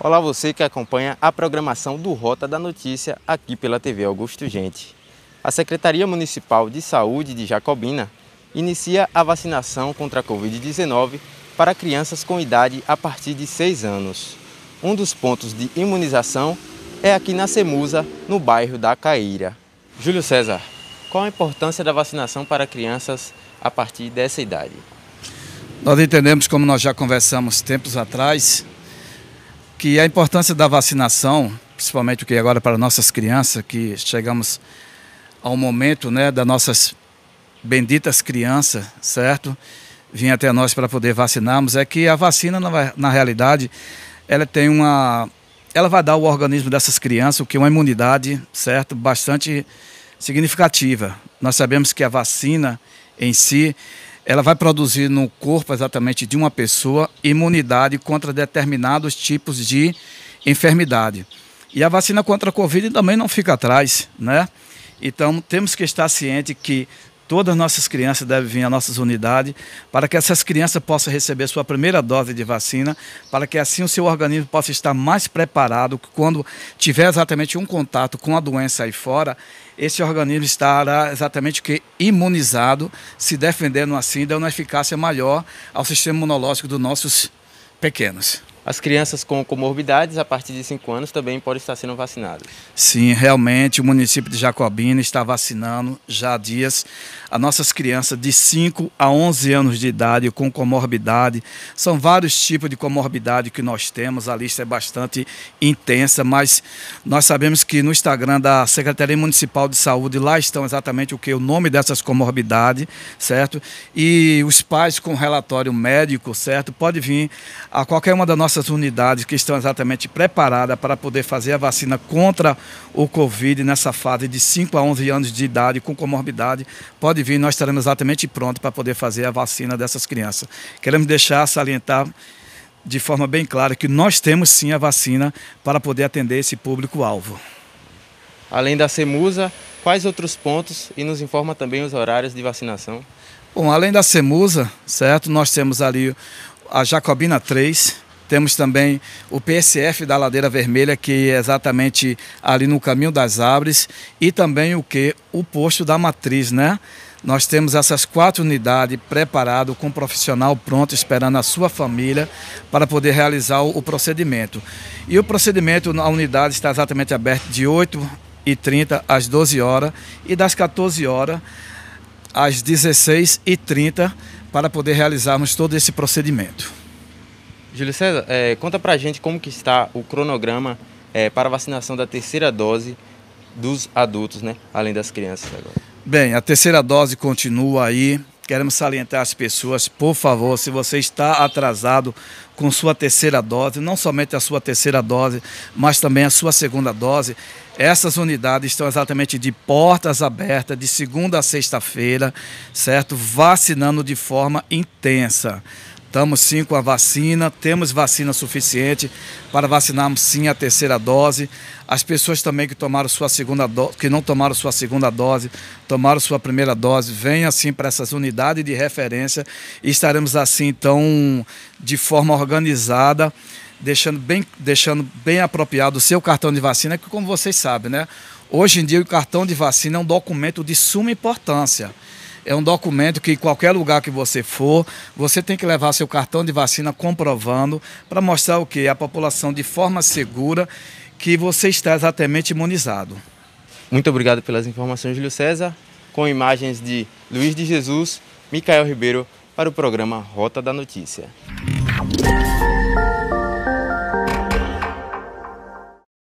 Olá você que acompanha a programação do Rota da Notícia aqui pela TV Augusto Gente. A Secretaria Municipal de Saúde de Jacobina inicia a vacinação contra a Covid-19 para crianças com idade a partir de 6 anos. Um dos pontos de imunização é aqui na Semusa, no bairro da Caíra. Júlio César, qual a importância da vacinação para crianças a partir dessa idade? Nós entendemos, como nós já conversamos tempos atrás, que a importância da vacinação, principalmente o que é agora para nossas crianças, que chegamos ao momento né, das nossas benditas crianças, certo? Vim até nós para poder vacinarmos, é que a vacina, na, na realidade, ela tem uma. Ela vai dar ao organismo dessas crianças o que? É uma imunidade, certo? Bastante significativa. Nós sabemos que a vacina em si, ela vai produzir no corpo exatamente de uma pessoa imunidade contra determinados tipos de enfermidade. E a vacina contra a Covid também não fica atrás, né? Então temos que estar ciente que Todas as nossas crianças devem vir às nossas unidades para que essas crianças possam receber sua primeira dose de vacina, para que assim o seu organismo possa estar mais preparado quando tiver exatamente um contato com a doença aí fora, esse organismo estará exatamente que imunizado, se defendendo assim, dando uma eficácia maior ao sistema imunológico dos nossos pequenos. As crianças com comorbidades a partir de 5 anos também podem estar sendo vacinadas. Sim, realmente o município de Jacobina está vacinando já há dias as nossas crianças de 5 a 11 anos de idade com comorbidade. São vários tipos de comorbidade que nós temos, a lista é bastante intensa, mas nós sabemos que no Instagram da Secretaria Municipal de Saúde lá estão exatamente o que o nome dessas comorbidades, certo? E os pais com relatório médico, certo? Pode vir a qualquer uma das nossas nossas unidades que estão exatamente preparadas para poder fazer a vacina contra o Covid nessa fase de 5 a 11 anos de idade com comorbidade. Pode vir, nós estaremos exatamente prontos para poder fazer a vacina dessas crianças. Queremos deixar salientar de forma bem clara que nós temos sim a vacina para poder atender esse público-alvo. Além da CEMUSA, quais outros pontos e nos informa também os horários de vacinação? Bom, além da CEMUSA, certo, nós temos ali a Jacobina 3, temos também o PSF da Ladeira Vermelha, que é exatamente ali no Caminho das Abres e também o que? O posto da matriz, né? Nós temos essas quatro unidades preparado com um profissional pronto, esperando a sua família para poder realizar o procedimento. E o procedimento na unidade está exatamente aberto de 8 e 30 às 12 horas e das 14 horas às 16 e 30 para poder realizarmos todo esse procedimento. Júlio César, é, conta pra gente como que está o cronograma é, para a vacinação da terceira dose dos adultos, né? Além das crianças agora. Bem, a terceira dose continua aí. Queremos salientar as pessoas, por favor, se você está atrasado com sua terceira dose, não somente a sua terceira dose, mas também a sua segunda dose, essas unidades estão exatamente de portas abertas de segunda a sexta-feira, certo? Vacinando de forma intensa. Estamos sim com a vacina, temos vacina suficiente para vacinarmos sim a terceira dose. As pessoas também que tomaram sua segunda dose, que não tomaram sua segunda dose, tomaram sua primeira dose, venham assim para essas unidades de referência e estaremos assim então de forma organizada, deixando bem, deixando bem apropriado o seu cartão de vacina, que como vocês sabem, né? Hoje em dia o cartão de vacina é um documento de suma importância. É um documento que em qualquer lugar que você for, você tem que levar seu cartão de vacina comprovando para mostrar o que a população de forma segura que você está exatamente imunizado. Muito obrigado pelas informações, Júlio César, com imagens de Luiz de Jesus, Micael Ribeiro para o programa Rota da Notícia.